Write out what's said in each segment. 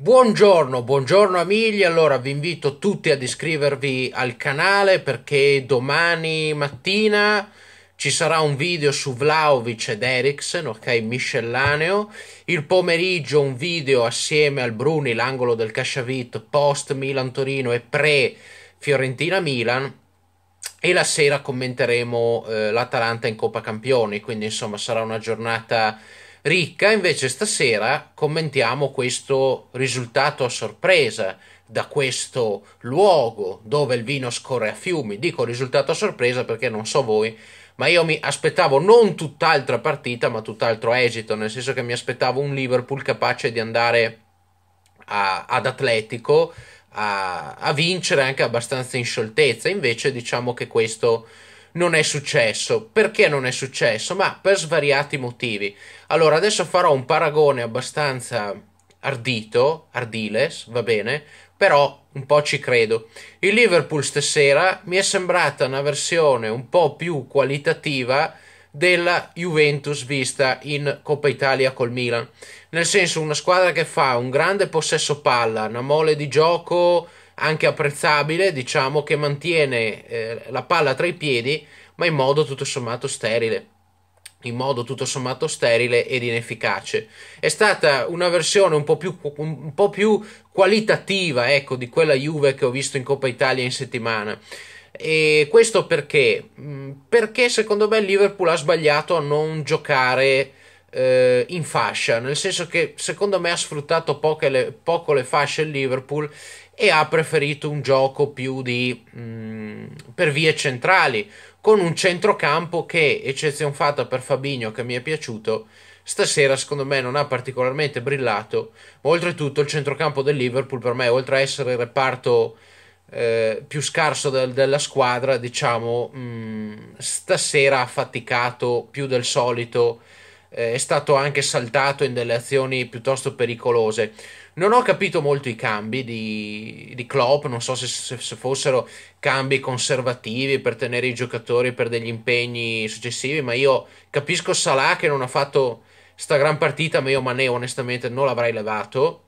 Buongiorno, buongiorno amici, allora vi invito tutti ad iscrivervi al canale perché domani mattina ci sarà un video su Vlaovic ed Eriksen, ok, miscellaneo, il pomeriggio un video assieme al Bruni, l'angolo del Casciavit, post Milan-Torino e pre Fiorentina-Milan e la sera commenteremo eh, l'Atalanta in Coppa Campioni, quindi insomma sarà una giornata Ricca invece stasera commentiamo questo risultato a sorpresa da questo luogo dove il vino scorre a fiumi. Dico risultato a sorpresa perché non so voi, ma io mi aspettavo non tutt'altra partita, ma tutt'altro esito, nel senso che mi aspettavo un Liverpool capace di andare a, ad Atletico a, a vincere anche abbastanza in scioltezza. Invece diciamo che questo non è successo. Perché non è successo? Ma per svariati motivi. Allora, adesso farò un paragone abbastanza ardito, ardiles, va bene, però un po' ci credo. Il Liverpool stasera mi è sembrata una versione un po' più qualitativa della Juventus vista in Coppa Italia col Milan. Nel senso, una squadra che fa un grande possesso palla, una mole di gioco anche apprezzabile, diciamo che mantiene eh, la palla tra i piedi, ma in modo tutto sommato sterile. In modo tutto sommato sterile ed inefficace. È stata una versione un po' più, un po più qualitativa ecco, di quella Juve che ho visto in Coppa Italia in settimana. E questo perché? Mm, perché secondo me il Liverpool ha sbagliato a non giocare eh, in fascia, nel senso che secondo me ha sfruttato le, poco le fasce il Liverpool e ha preferito un gioco più di, mh, mm, per vie centrali, con un centrocampo che, eccezion fatta per Fabinho che mi è piaciuto, stasera secondo me non ha particolarmente brillato, ma oltretutto il centrocampo del Liverpool per me, oltre a essere il reparto eh, più scarso del, della squadra, diciamo, mh, mm, stasera ha faticato più del solito eh, è stato anche saltato in delle azioni piuttosto pericolose. Non ho capito molto i cambi di, di Klopp, non so se, se, se, fossero cambi conservativi per tenere i giocatori per degli impegni successivi, ma io capisco Salah che non ha fatto sta gran partita, ma io Mané onestamente non l'avrei levato.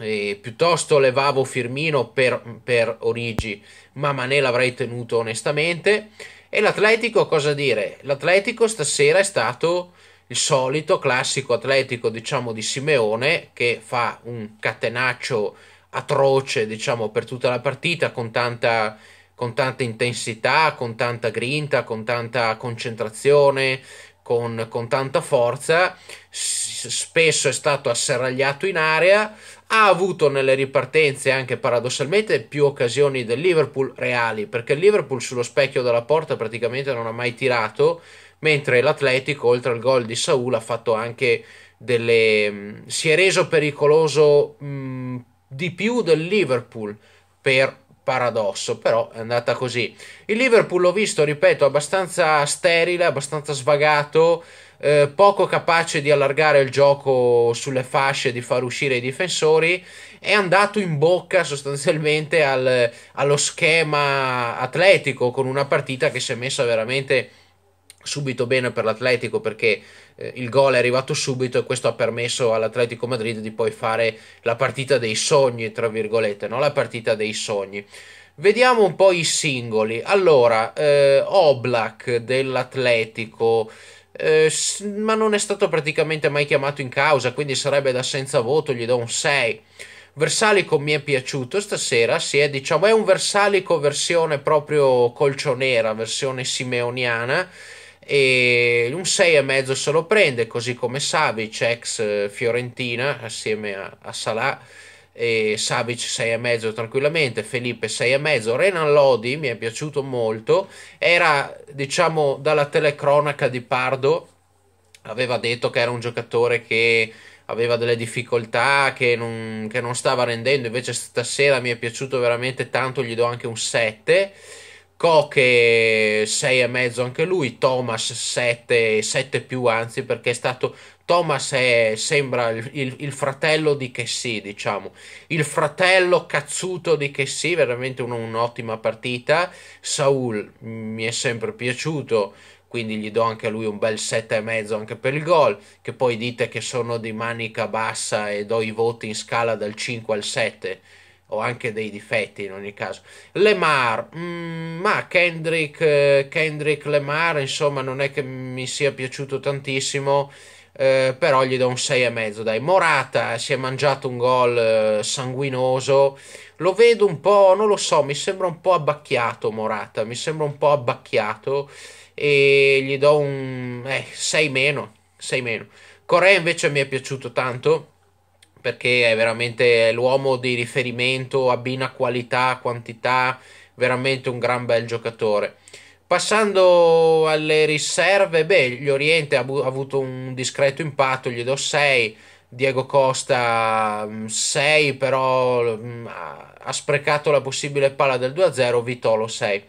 E piuttosto levavo Firmino per, per Origi, ma Mané l'avrei tenuto onestamente. E l'Atletico, cosa dire? L'Atletico stasera è stato il solito classico atletico diciamo di Simeone che fa un catenaccio atroce diciamo per tutta la partita con tanta, con tanta intensità, con tanta grinta, con tanta concentrazione, con, con tanta forza, S- spesso è stato asserragliato in area, ha avuto nelle ripartenze anche paradossalmente più occasioni del Liverpool reali, perché il Liverpool sullo specchio della porta praticamente non ha mai tirato, mentre l'Atletico oltre al gol di Saul ha fatto anche delle mm, si è reso pericoloso mh, mm, di più del Liverpool per paradosso, però è andata così. Il Liverpool l'ho visto, ripeto, abbastanza sterile, abbastanza svagato, eh, poco capace di allargare il gioco sulle fasce, di far uscire i difensori, è andato in bocca sostanzialmente al, allo schema atletico con una partita che si è messa veramente subito bene per l'Atletico perché eh, il gol è arrivato subito e questo ha permesso all'Atletico Madrid di poi fare la partita dei sogni, tra virgolette, no? la partita dei sogni. Vediamo un po' i singoli. Allora, eh, Oblak dell'Atletico, eh, ma non è stato praticamente mai chiamato in causa, quindi sarebbe da senza voto, gli do un 6. Versalico mi è piaciuto stasera, si è, diciamo, è un Versalico versione proprio colcionera, versione simeoniana e un 6,5 se lo prende, così come Savic, ex eh, Fiorentina, assieme a, a Salah. E Savic 6,5 tranquillamente, Felipe 6,5, Renan Lodi mi è piaciuto molto, era diciamo dalla telecronaca di Pardo, aveva detto che era un giocatore che aveva delle difficoltà, che non, che non stava rendendo, invece stasera mi è piaciuto veramente tanto, gli do anche un 7 Koke 6,5 anche lui, Thomas 7, 7 più anzi perché è stato Thomas è, sembra il, il, il, fratello di Chessy, diciamo, il fratello cazzuto di Chessy, veramente un, un'ottima partita. Saul mi è sempre piaciuto, quindi gli do anche a lui un bel 7,5 anche per il gol, che poi dite che sono di manica bassa e do i voti in scala dal 5 al 7, ho anche dei difetti in ogni caso. Lemar, mm, ma Kendrick, eh, Kendrick Lamar, insomma, non è che mi sia piaciuto tantissimo. Eh, però gli do un 6,5 dai. Morata eh, si è mangiato un gol eh, sanguinoso. Lo vedo un po', non lo so, mi sembra un po' abbacchiato Morata, mi sembra un po' abbacchiato e gli do un eh, 6 meno, 6 meno. Correa invece mi è piaciuto tanto perché è veramente l'uomo di riferimento, abbina qualità, quantità, veramente un gran bel giocatore. Passando alle riserve, beh, gli Oriente ha, bu- ha avuto un discreto impatto, gli do 6. Diego Costa 6, mm, però mh, mm, ha sprecato la possibile palla del 2-0, Vitolo 6.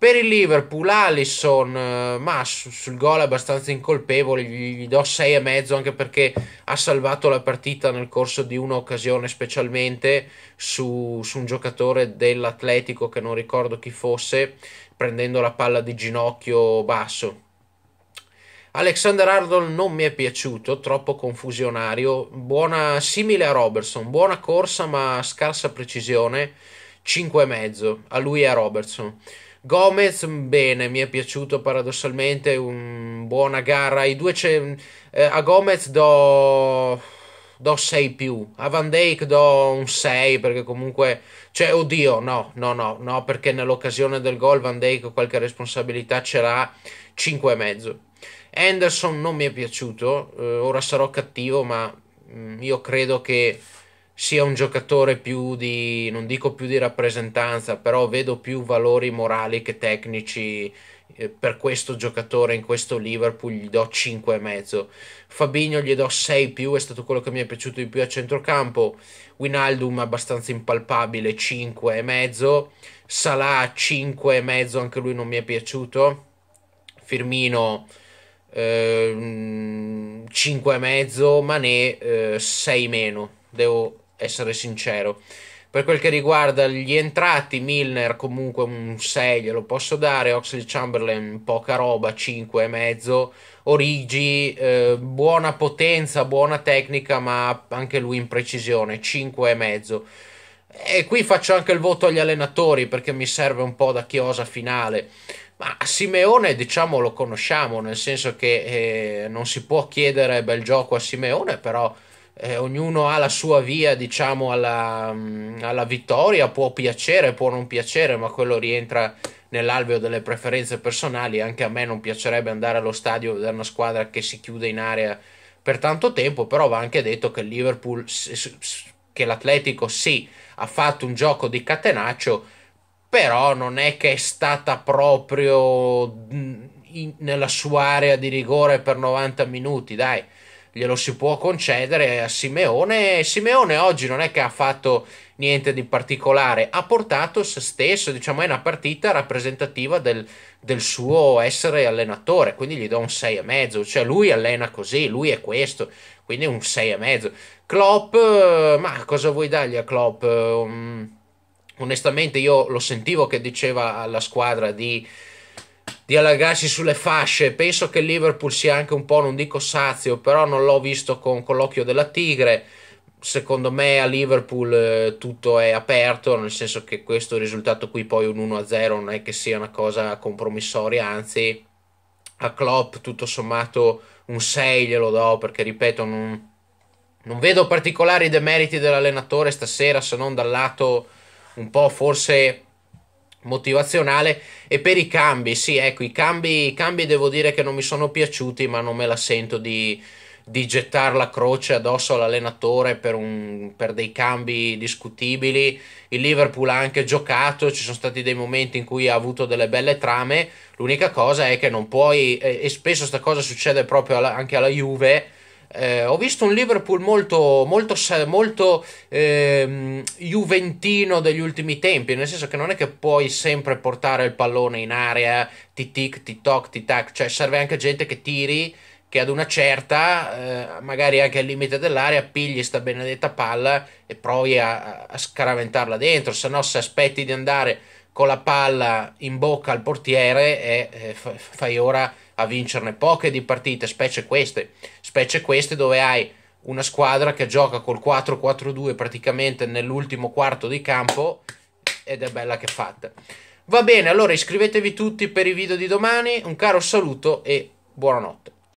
Per il Liverpool, Allison, eh, ma sul gol è abbastanza incolpevole, gli, do 6,5 anche perché ha salvato la partita nel corso di un'occasione, specialmente su, su un giocatore dell'Atletico che non ricordo chi fosse, prendendo la palla di ginocchio basso. Alexander Arnold non mi è piaciuto, troppo confusionario, buona, simile a Robertson, buona corsa ma scarsa precisione, 5,5 a lui e a Robertson. Gomez, bene, mi è piaciuto paradossalmente, un buona gara. I due ce... eh, a Gomez do... do 6 più, a Van Dyke do un 6 perché comunque, cioè, oddio, no, no, no, no, perché nell'occasione del gol Van Dyke qualche responsabilità ce l'ha, 5,5. Anderson non mi è piaciuto, eh, ora sarò cattivo, ma mh, mm, io credo che sia un giocatore più di, non dico più di rappresentanza, però vedo più valori morali che tecnici eh, per questo giocatore in questo Liverpool gli do 5,5 Fabinho gli do 6 più è stato quello che mi è piaciuto di più a centrocampo Winaldum abbastanza impalpabile 5,5 Salah 5,5 anche lui non mi è piaciuto Firmino eh, 5,5 Mané eh, 6 meno devo essere sincero. Per quel che riguarda gli entrati, Milner comunque un 6 glielo posso dare, Oxley Chamberlain poca roba, 5,5, Origi eh, buona potenza, buona tecnica, ma anche lui in precisione, 5,5. E qui faccio anche il voto agli allenatori perché mi serve un po' da chiosa finale. Ma Simeone, diciamo, lo conosciamo, nel senso che eh, non si può chiedere bel gioco a Simeone, però eh, ognuno ha la sua via, diciamo, alla, mm, alla, vittoria, può piacere, può non piacere, ma quello rientra nell'alveo delle preferenze personali. Anche a me non piacerebbe andare allo stadio da una squadra che si chiude in area per tanto tempo, però va anche detto che il Liverpool, che l'Atletico sì, ha fatto un gioco di catenaccio, però non è che è stata proprio mm, in, nella sua area di rigore per 90 minuti, dai glielo si può concedere a Simeone. Simeone oggi non è che ha fatto niente di particolare, ha portato se stesso, diciamo, è una partita rappresentativa del, del suo essere allenatore, quindi gli do un 6,5, cioè lui allena così, lui è questo, quindi un 6,5. Klopp, eh, ma cosa vuoi dargli a Klopp? Um, onestamente io lo sentivo che diceva alla squadra di di allargarsi sulle fasce. Penso che il Liverpool sia anche un po', non dico sazio, però non l'ho visto con, con l'occhio della tigre. Secondo me a Liverpool eh, tutto è aperto, nel senso che questo risultato qui poi un 1-0 non è che sia una cosa compromissoria, anzi a Klopp tutto sommato un 6 glielo do perché ripeto non, non vedo particolari demeriti dell'allenatore stasera se non dal lato un po' forse motivazionale e per i cambi sì ecco i cambi, i cambi devo dire che non mi sono piaciuti ma non me la sento di, di gettare la croce addosso all'allenatore per, un, per, dei cambi discutibili. Il Liverpool ha anche giocato, ci sono stati dei momenti in cui ha avuto delle belle trame. L'unica cosa è che non puoi, e, spesso questa cosa succede proprio alla, anche alla Juve eh, ho visto un Liverpool molto, molto, molto ehm, juventino degli ultimi tempi, nel senso che non è che puoi sempre portare il pallone in area, ti tic ti toc, ti tac, cioè serve anche gente che tiri, che ad una certa, eh, magari anche al limite dell'area, pigli sta benedetta palla e provi a, a scaraventarla dentro, se no se aspetti di andare con la palla in bocca al portiere e eh, fai ora a vincerne poche di partite, specie queste, specie queste dove hai una squadra che gioca col 4-4-2 praticamente nell'ultimo quarto di campo ed è bella che fatta. Va bene, allora iscrivetevi tutti per i video di domani, un caro saluto e buonanotte.